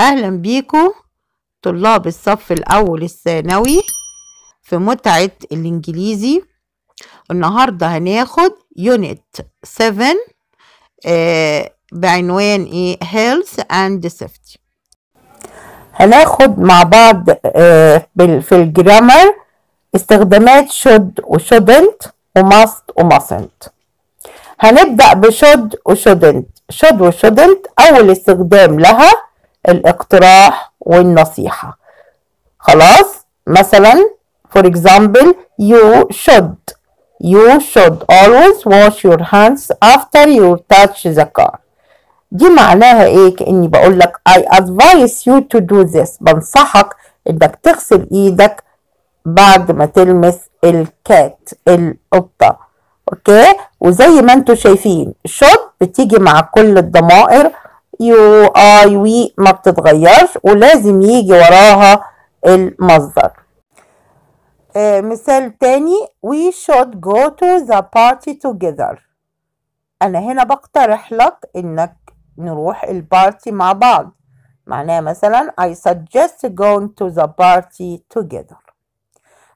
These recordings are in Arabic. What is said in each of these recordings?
أهلا بيكو طلاب الصف الأول الثانوي في متعة الإنجليزي النهاردة هناخد يونت 7 آه، بعنوان إيه هيلث أند سيفتي هناخد مع بعض آه، في الجرامر استخدامات شود وشودنت وماست ومسنت هنبدأ بشد وشودنت شد وشودنت أول استخدام لها الاقتراح والنصيحة خلاص مثلا for example you should you should always wash your hands after you touch the car دي معناها ايه كأني بقول لك I advise you to do this بنصحك انك تغسل ايدك بعد ما تلمس الكات القطة اوكي وزي ما انتوا شايفين should بتيجي مع كل الضمائر يو اي وي ما بتتغيرش ولازم يجي وراها المصدر آه، مثال تاني we should go to the party together انا هنا بقترح لك انك نروح البارتي مع بعض معناه مثلا I suggest going to the party together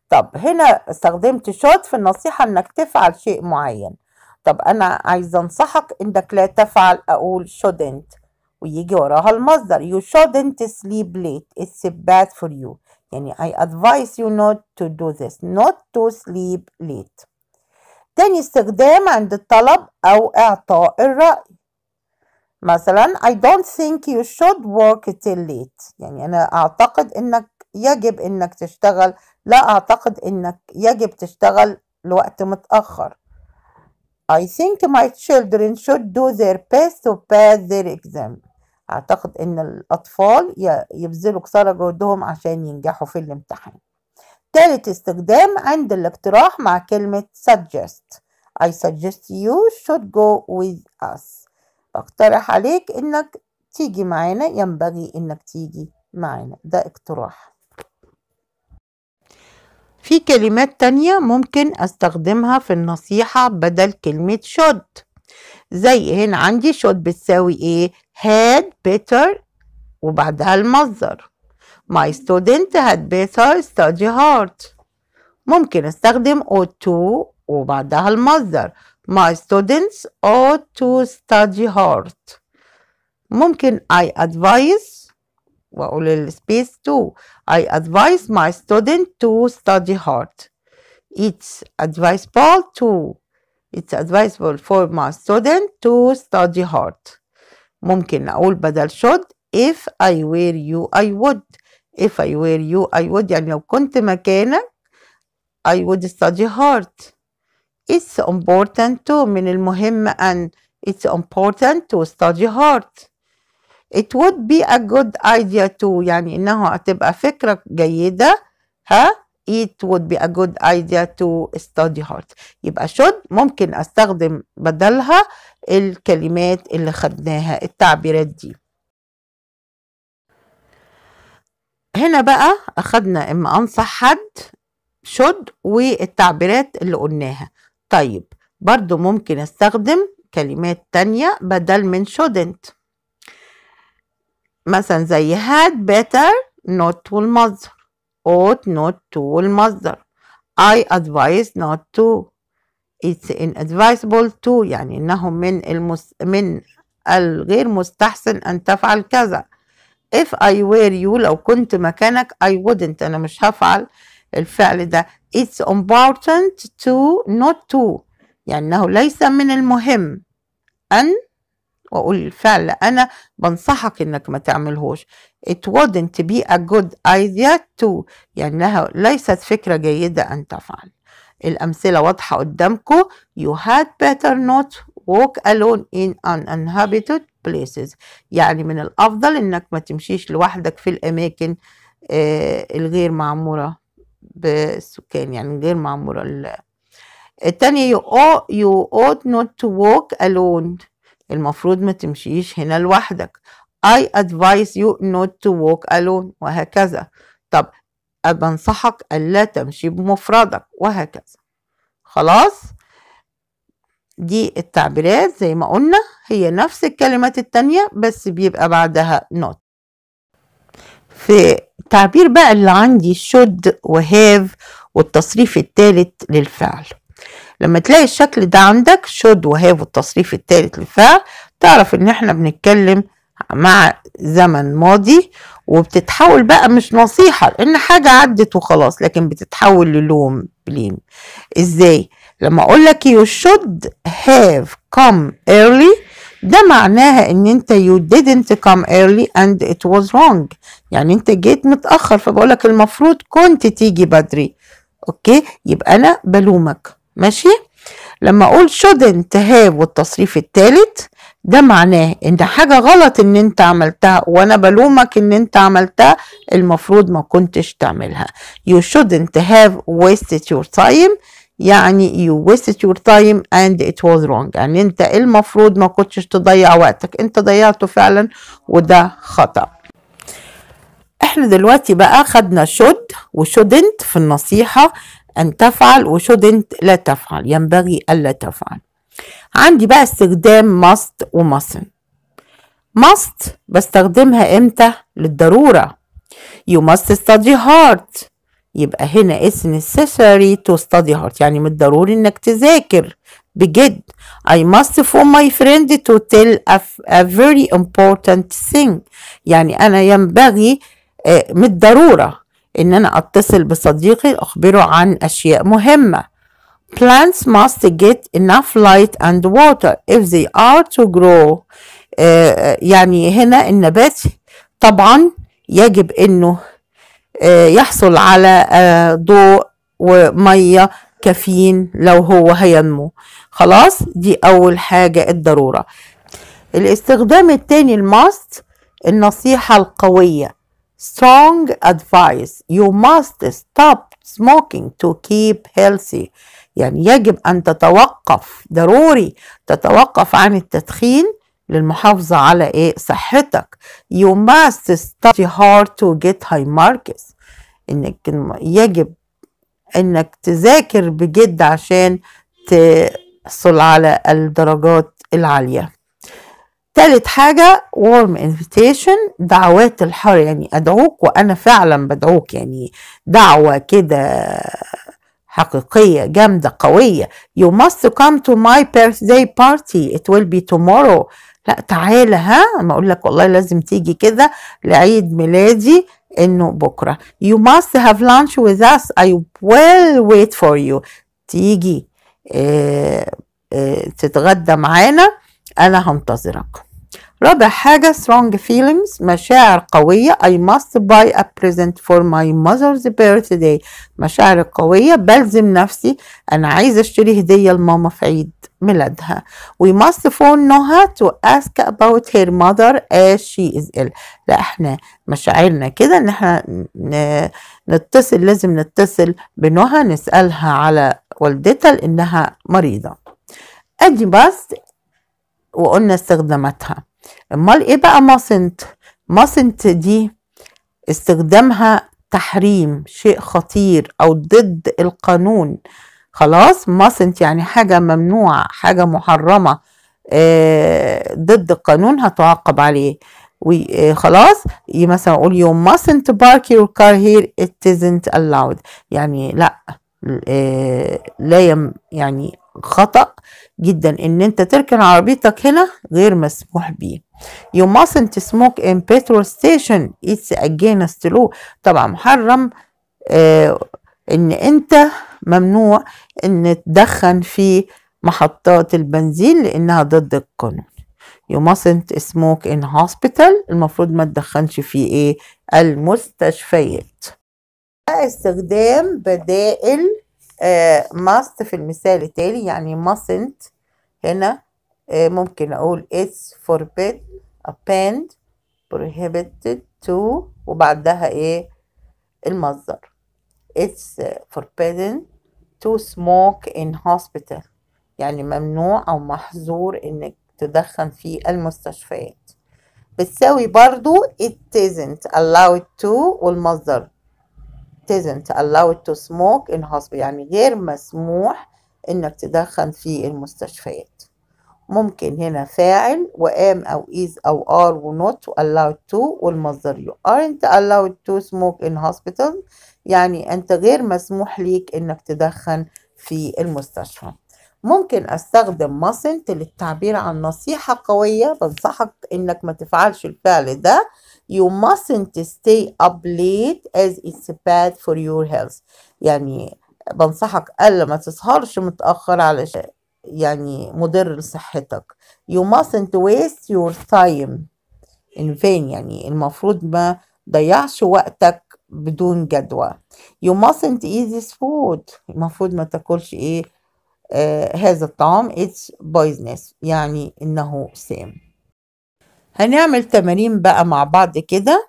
طب هنا استخدمت should في النصيحة انك تفعل شيء معين طب انا عايزه انصحك انك لا تفعل اقول shouldn't ويجي وراها المصدر you shouldn't sleep late it's bad for you يعني I advise you not to do this not to sleep late تاني استخدام عند الطلب أو إعطاء الرأي مثلا I don't think you should work till late يعني أنا أعتقد إنك يجب إنك تشتغل لا أعتقد إنك يجب تشتغل لوقت متأخر I think my children should do their best to pass their exam اعتقد ان الاطفال يبذلوا قصارى جهدهم عشان ينجحوا في الامتحان تالت استخدام عند الاقتراح مع كلمة suggest I suggest you should go with us بقترح عليك انك تيجي معانا ينبغي انك تيجي معانا ده اقتراح في كلمات تانية ممكن استخدمها في النصيحة بدل كلمة should زي هنا عندي should بتساوي ايه had better وبعدها المصدر My student had better study hard ممكن استخدم ought to وبعدها المصدر My students ought to study hard ممكن I advise وأقول space to I advise my student to study hard It's advisable to It's advisable for my student to study hard ممكن نقول بدل should if I were you I would if I were you I would يعني لو كنت مكانك I would study hard it's important to من المهم أن it's important to study hard it would be a good idea to يعني إنه هتبقى فكرة جيدة ها it would be a good idea to study hard يبقى should ممكن استخدم بدلها الكلمات اللي خدناها التعبيرات دي هنا بقى اخدنا اما انصح حد should والتعبيرات اللي قلناها طيب برضو ممكن استخدم كلمات تانية بدل من shouldn't مثلا زي had better not والمظهر ought not to المصدر I advise not to it's inadvisable to يعني انه من المس... من الغير مستحسن ان تفعل كذا if I were you لو كنت مكانك I wouldn't انا مش هفعل الفعل ده it's important to not to يعني انه ليس من المهم ان واقول الفعل انا بنصحك انك ما تعملهوش it wouldn't be a good idea to يعني لها ليست فكرة جيدة ان تفعل الامثلة واضحة قدامكم you had better not walk alone in an inhabited places يعني من الافضل انك ما تمشيش لوحدك في الاماكن آه، الغير معمورة بالسكان يعني غير معمورة التانية you ought, you ought not to walk alone المفروض ما تمشيش هنا لوحدك I advise you not to walk alone وهكذا طب بنصحك ألا تمشي بمفردك وهكذا خلاص دي التعبيرات زي ما قلنا هي نفس الكلمات التانية بس بيبقى بعدها not في تعبير بقى اللي عندي should و have والتصريف التالت للفعل لما تلاقي الشكل ده عندك شود وهاف والتصريف الثالث للفعل تعرف ان احنا بنتكلم مع زمن ماضي وبتتحول بقى مش نصيحة لان حاجة عدت وخلاص لكن بتتحول للوم بليم ازاي لما اقول لك you should have come early ده معناها ان انت you didn't come early and it was wrong يعني انت جيت متأخر فبقول لك المفروض كنت تيجي بدري اوكي يبقى انا بلومك ماشي لما اقول shouldn't have والتصريف الثالث ده معناه ان حاجة غلط ان انت عملتها وانا بلومك ان انت عملتها المفروض ما كنتش تعملها you shouldn't have wasted your time يعني you wasted your time and it was wrong يعني انت المفروض ما كنتش تضيع وقتك انت ضيعته فعلا وده خطأ احنا دلوقتي بقى خدنا should و shouldn't في النصيحة أن تفعل وشودنت لا تفعل ينبغي ألا تفعل عندي بقى استخدام must و mustn't must بستخدمها امتى للضرورة you must study hard يبقى هنا it's necessary to study hard يعني من الضروري انك تذاكر بجد I must for my friend to tell a, a very important thing يعني انا ينبغي آه، من الضرورة ان انا اتصل بصديقي اخبره عن اشياء مهمه plants must get enough light and water if they are to grow uh, يعني هنا النبات طبعا يجب انه uh, يحصل على uh, ضوء وميه كافيين لو هو هينمو خلاص دي اول حاجه الضروره الاستخدام التاني الماست النصيحه القويه strong advice you must stop smoking to keep healthy يعني يجب أن تتوقف ضروري تتوقف عن التدخين للمحافظة على إيه صحتك you must study hard to get high marks إنك يجب إنك تذاكر بجد عشان تحصل على الدرجات العالية تالت حاجة warm invitation دعوات الحر يعني أدعوك وأنا فعلا بدعوك يعني دعوة كده حقيقية جامدة قوية you must come to my birthday party it will be tomorrow لا تعالى ها ما أقول لك والله لازم تيجي كده لعيد ميلادي إنه بكرة you must have lunch with us I will wait for you تيجي اه اه تتغدى معانا أنا هنتظرك رابع حاجة strong feelings مشاعر قوية I must buy a present for my mother's birthday مشاعر قوية بلزم نفسي أنا عايزة أشتري هدية لماما في عيد ميلادها We must phone Noha to ask about her mother as she is ill لا احنا مشاعرنا كده ان احنا نتصل لازم نتصل بنهى نسألها على والدتها لأنها مريضة ادي بس وقلنا استخداماتها امال ايه بقى mustn't mustn't دي استخدامها تحريم شيء خطير او ضد القانون خلاص mustn't يعني حاجة ممنوعة حاجة محرمة آه ضد القانون هتعاقب عليه وخلاص آه، مثلا اقول يوم mustn't park your car here it isn't allowed يعني لا آه لا يم يعني خطأ جدا ان انت تركن عربيتك هنا غير مسموح بيه you mustn't smoke in petrol station it's against law طبعا محرم آه ان انت ممنوع ان تدخن في محطات البنزين لانها ضد القانون you mustn't smoke in hospital المفروض ما تدخنش في ايه المستشفيات استخدام بدائل آه، must في المثال التالي يعني mustn't هنا آه، ممكن أقول it's forbid append prohibited to وبعدها إيه المصدر it's forbidden to smoke in hospital يعني ممنوع أو محظور إنك تدخن في المستشفيات بتساوي برضو it isn't allowed to والمصدر isn't allowed to smoke in hospital يعني غير مسموح انك تدخن في المستشفيات ممكن هنا فاعل و am او is او are not allowed to you aren't allowed to smoke in hospital يعني انت غير مسموح ليك انك تدخن في المستشفى ممكن استخدم mustn't للتعبير عن نصيحة قوية بنصحك انك ما تفعلش الفعل ده You mustn't stay up late as it's bad for your health يعني بنصحك ألا ما تسهرش متأخر علشان يعني مضر لصحتك You mustn't waste your time in vain يعني المفروض ما ضيعش وقتك بدون جدوى You mustn't eat this food المفروض ما تاكلش ايه آه هذا الطعام it's poisonous يعني انه سام هنعمل تمارين بقى مع بعض كده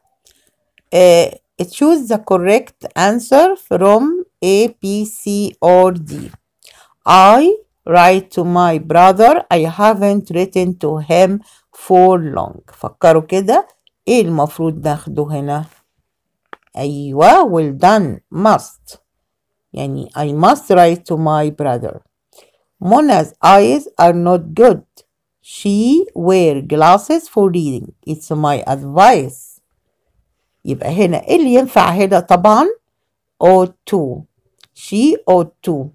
آه choose the correct answer from A, B, C or D I write to my brother I haven't written to him for long فكروا كده ايه المفروض ناخده هنا ايوه well done must يعني I must write to my brother Mona's eyes are not good she wear glasses for reading it's my advice يبقى هنا اللي ينفع هنا طبعا ought to she ought to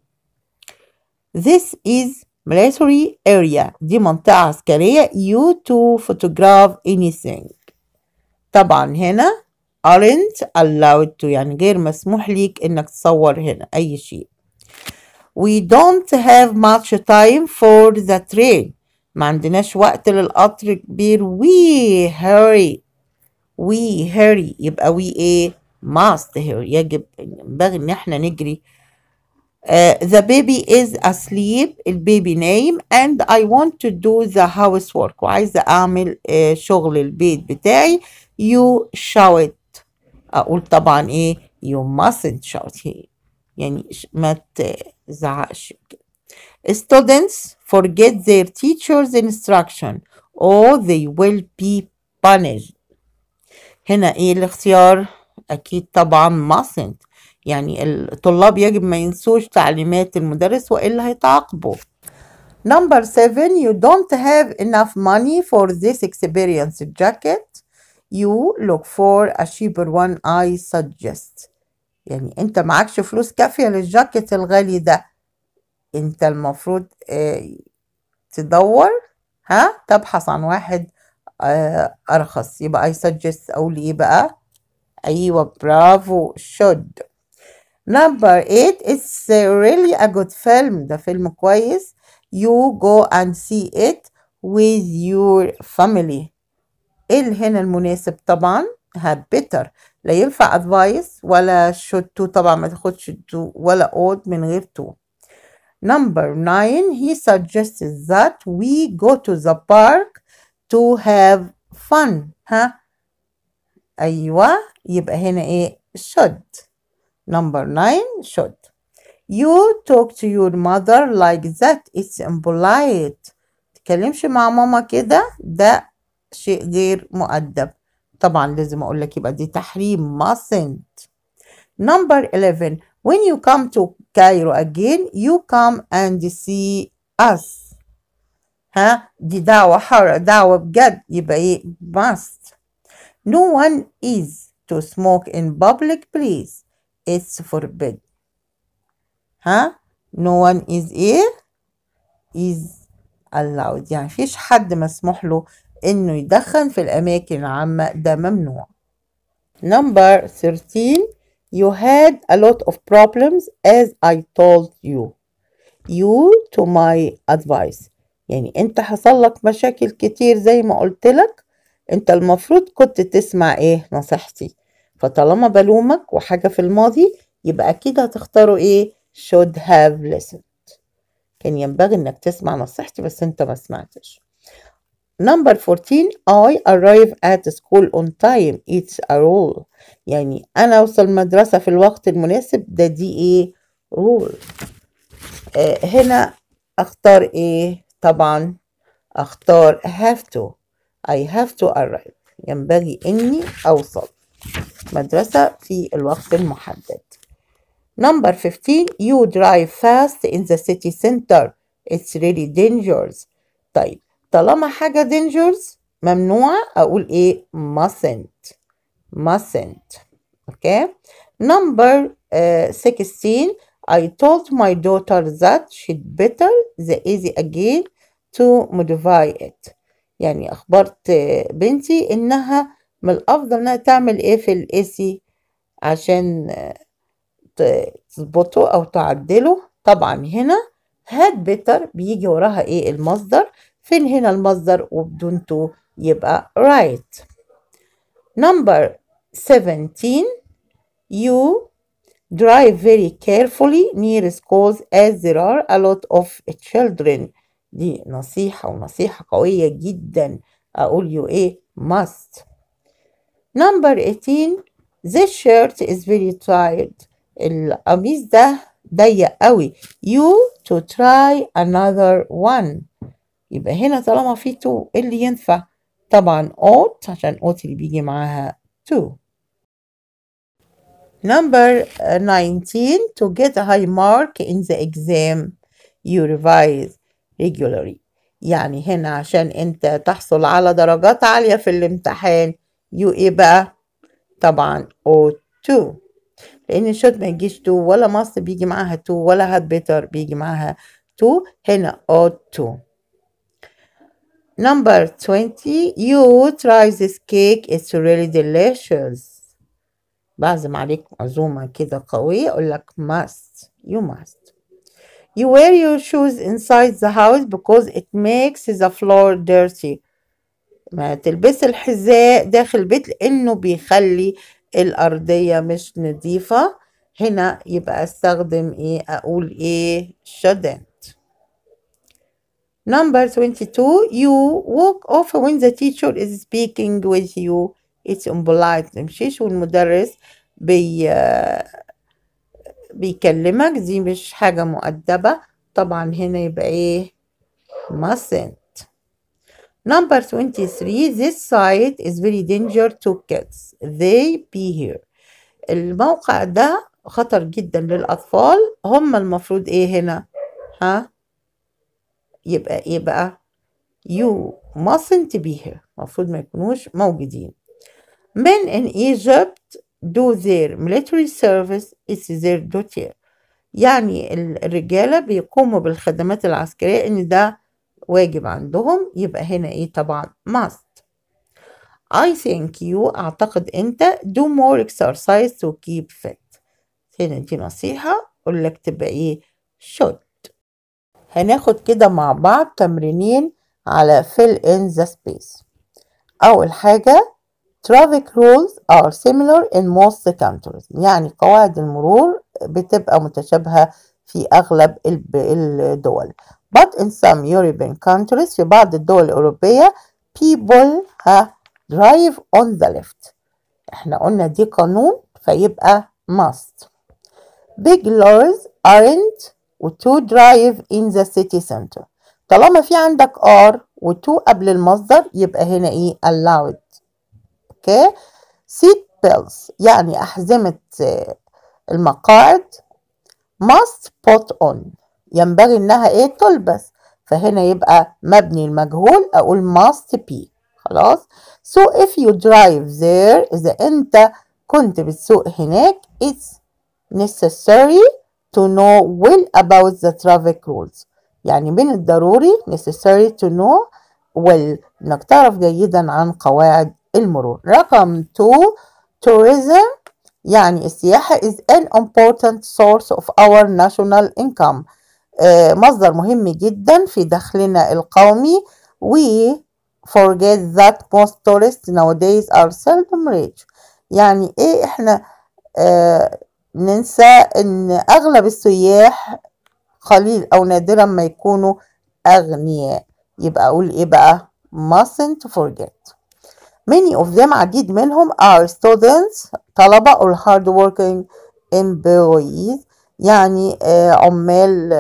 this is military area دي منطقة عسكرية you to photograph anything طبعا هنا aren't allowed to يعني غير مسموح ليك انك تصور هنا اي شيء we don't have much time for the train ما عندناش وقت للقطر كبير وي هاري وي هاري يبقى وي ايه ماست هاري يجب ينبغي ان احنا نجري ذا بيبي از asleep البيبي نايم and I want to do the housework وعايزة أعمل uh, شغل البيت بتاعي يو شاوت أقول طبعا إيه يو ماستنت شاوت يعني ما تزعقش كده Students forget their teacher's instruction or they will be punished. هنا ايه الاختيار؟ اكيد طبعا mustn't يعني الطلاب يجب ما ينسوش تعليمات المدرس والا هيتعاقبوا. Number seven, you don't have enough money for this experience jacket. You look for a cheaper one I suggest. يعني انت معكش فلوس كافية للجاكيت الغالي ده. انت المفروض آه، تدور ها تبحث عن واحد آه، ارخص يبقى I suggest اقول ايه بقى ايوه برافو should number 8 it's really a good film ده فيلم كويس you go and see it with your family ايه اللي هنا المناسب طبعا ها better لا ينفع advice ولا should to طبعا ما تاخدش تو ولا اود من غير to Number nine, he suggested that we go to the park to have fun. huh? أيوة يبقى هنا e should. Number nine should. You talk to your mother like that. It's impolite. تكلمش مع ماما كده ده شيء غير مؤدب. طبعا لازم أقول لك يبقى دي تحريم mustn't. Number 11 when you come to Cairo again you come and see us ها دي دعوة حارة دعوة بجد يبقى ايه must no one is to smoke in public place it's forbid ها no one is ايه is allowed يعني فيش حد مسموح له انه يدخن في الاماكن العامة ده ممنوع number 13 You had a lot of problems as I told you. You to my advice. يعني انت حصل لك مشاكل كتير زي ما قلت لك انت المفروض كنت تسمع ايه نصيحتي فطالما بلومك وحاجة في الماضي يبقى اكيد هتختاروا ايه should have listened كان ينبغي انك تسمع نصيحتي بس انت ما سمعتش Number 14 I arrive at school on time it's a rule يعني أنا أوصل المدرسة في الوقت المناسب ده دي إيه rule آه هنا أختار إيه طبعا أختار have to I have to arrive ينبغي إني أوصل مدرسة في الوقت المحدد Number 15 You drive fast in the city center It's really dangerous طيب طالما حاجة dangerous ممنوع أقول إيه mustn't mustn't okay number uh, آه، 16 I told my daughter that she'd better the easy again to modify it يعني أخبرت بنتي إنها من الأفضل إنها تعمل إيه في الإيسي عشان آه، تظبطه أو تعدله طبعا هنا had better بيجي وراها إيه المصدر فين هنا المصدر وبدون to يبقى right number 17 you drive very carefully near schools as there are a lot of children دي نصيحة ونصيحة قوية جدا أقول you إيه must number 18 this shirt is very tight القميص ده ضيق قوي you to try another one يبقى هنا طالما في تو إيه اللي ينفع طبعا ought عشان ought اللي بيجي معاها تو number 19 to get a high mark in the exam you revise regularly يعني هنا عشان انت تحصل على درجات عالية في الامتحان you ايه بقى طبعا ought 2 لان should ما يجيش 2 ولا must بيجي معاها 2 ولا had بيتر بيجي معاها 2 هنا ought 2 Number 20 you try this cake it's really delicious بعزم عليك عزومة كده قوية أقول لك must you must you wear your shoes inside the house because it makes the floor dirty ما تلبس الحذاء داخل البيت لأنه بيخلي الأرضية مش نظيفة هنا يبقى استخدم ايه أقول ايه شدن Number 22. You walk off when the teacher is speaking with you. It's impolite. تمشيش والمدرس بي بيكلمك دي مش حاجة مؤدبة طبعا هنا يبقى ايه mustn't number 23 this site is very danger to kids they be here الموقع ده خطر جدا للأطفال هم المفروض ايه هنا ها يبقى ايه بقى you mustn't be here المفروض ما يكونوش موجودين men in Egypt do their military service is their duty يعني الرجالة بيقوموا بالخدمات العسكرية ان ده واجب عندهم يبقى هنا ايه طبعا must I think you اعتقد انت do more exercise to keep fit هنا دي نصيحة قولك تبقى ايه should هناخد كده مع بعض تمرينين على fill in the space أول حاجة traffic rules are similar in most countries يعني قواعد المرور بتبقى متشابهة في أغلب الدول but in some European countries في بعض الدول الأوروبية people ها drive on the left احنا قلنا دي قانون فيبقى must big lorries aren't و to drive in the city center طالما في عندك ار و to قبل المصدر يبقى هنا ايه allowed اوكي seat بيلز يعني أحزمة آه، المقاعد must put on ينبغي إنها إيه تلبس فهنا يبقى مبني المجهول أقول must be خلاص so if you drive there إذا أنت كنت بتسوق هناك it's necessary to know well about the traffic rules يعني من الضروري necessary to know well انك تعرف جيدا عن قواعد المرور رقم 2 tourism يعني السياحة is an important source of our national income آه مصدر مهم جدا في دخلنا القومي we forget that most tourists nowadays are seldom rich يعني ايه احنا آه ننسى ان اغلب السياح قليل او نادرا ما يكونوا اغنياء يبقى اقول ايه بقى mustn't forget many of them عديد منهم are students طلبة or hard working employees يعني عمال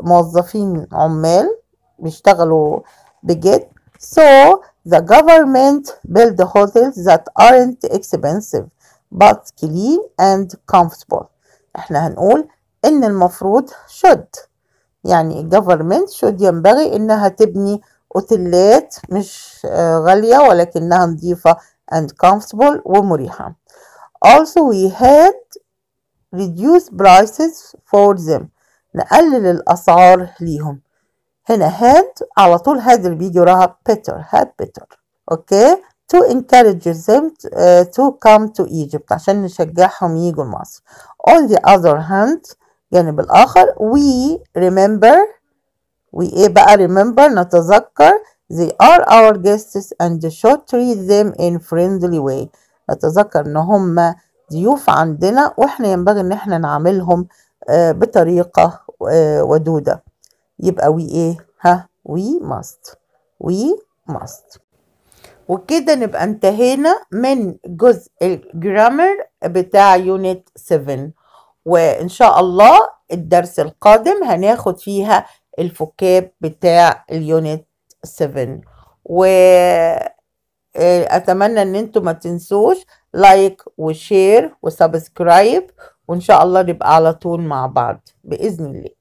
موظفين عمال بيشتغلوا بجد so the government build hotels that aren't expensive but clean and comfortable احنا هنقول ان المفروض should يعني government should ينبغي انها تبني اوتيلات مش غالية ولكنها نظيفة and comfortable ومريحة also we had reduced prices for them نقلل الاسعار ليهم هنا had على طول had اللي بيجي وراها better had better اوكي okay. to encourage them to come to Egypt عشان نشجعهم ييجوا مصر on the other hand جانب الآخر we remember we إيه بقى remember نتذكر they are our guests and should treat them in friendly way نتذكر إن هم ضيوف عندنا وإحنا ينبغي إن إحنا نعاملهم بطريقة ودودة يبقى we إيه ها we must we must وكده نبقى انتهينا من جزء الجرامر بتاع يونت 7 وان شاء الله الدرس القادم هناخد فيها الفكاب بتاع اليونت 7 واتمنى آه، ان انتم ما تنسوش لايك وشير وسبسكرايب وان شاء الله نبقى على طول مع بعض باذن الله